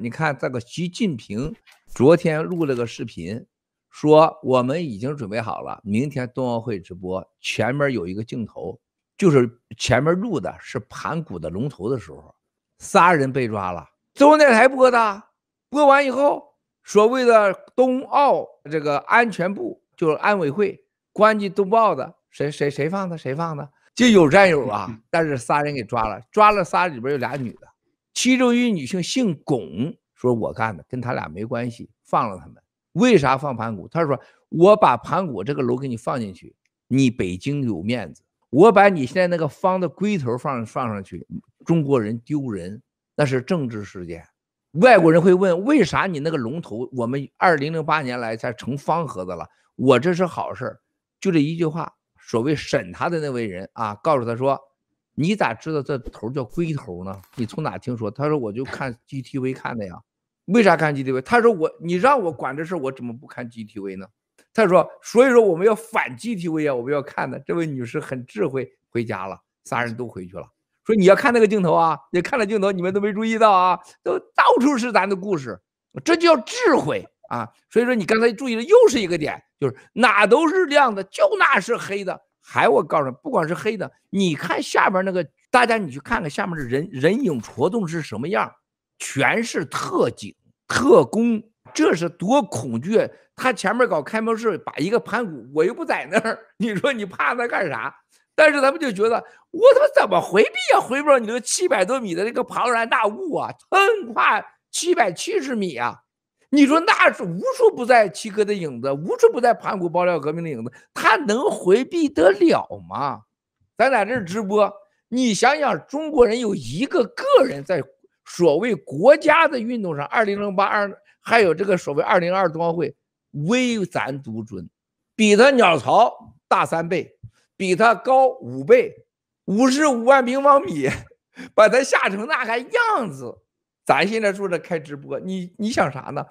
你看这个习近平昨天录了个视频，说我们已经准备好了，明天冬奥会直播。前面有一个镜头，就是前面录的是盘古的龙头的时候，仨人被抓了。中央电视台播的，播完以后，所谓的冬奥这个安全部就是安委会关进冬奥的，谁谁谁放的，谁放的就有战友啊，但是仨人给抓了，抓了仨里边有俩女的。其中一女性姓巩，说我干的跟他俩没关系，放了他们。为啥放盘古？他说我把盘古这个楼给你放进去，你北京有面子。我把你现在那个方的龟头放放上去，中国人丢人，那是政治事件。外国人会问为啥你那个龙头？我们二零零八年来才成方盒子了，我这是好事儿。就这一句话。所谓审他的那位人啊，告诉他说。你咋知道这头叫龟头呢？你从哪听说？他说我就看 GTV 看的呀。为啥看 GTV？他说我你让我管这事儿，我怎么不看 GTV 呢？他说，所以说我们要反 GTV 啊，我们要看的。这位女士很智慧，回家了，仨人都回去了。说你要看那个镜头啊，也看了镜头，你们都没注意到啊，都到处是咱的故事，这叫智慧啊。所以说你刚才注意的又是一个点，就是哪都是亮的，就那是黑的。还我告诉你，不管是黑的，你看下边那个，大家你去看看下面的人人影活动是什么样，全是特警特工，这是多恐惧！他前面搞开幕式，把一个盘古，我又不在那儿，你说你怕他干啥？但是他们就觉得，我他妈怎么回避也回不了你这七百多米的那个庞然大物啊，横跨七百七十米啊。你说那是无处不在七哥的影子，无处不在盘古爆料革命的影子，他能回避得了吗？咱俩这直播，你想想，中国人有一个个人在所谓国家的运动上，二零零八二还有这个所谓二零二冬奥会，唯咱独尊，比他鸟巢大三倍，比他高五倍，五十五万平方米，把他吓成那个样子。咱现在坐着开直播，你你想啥呢？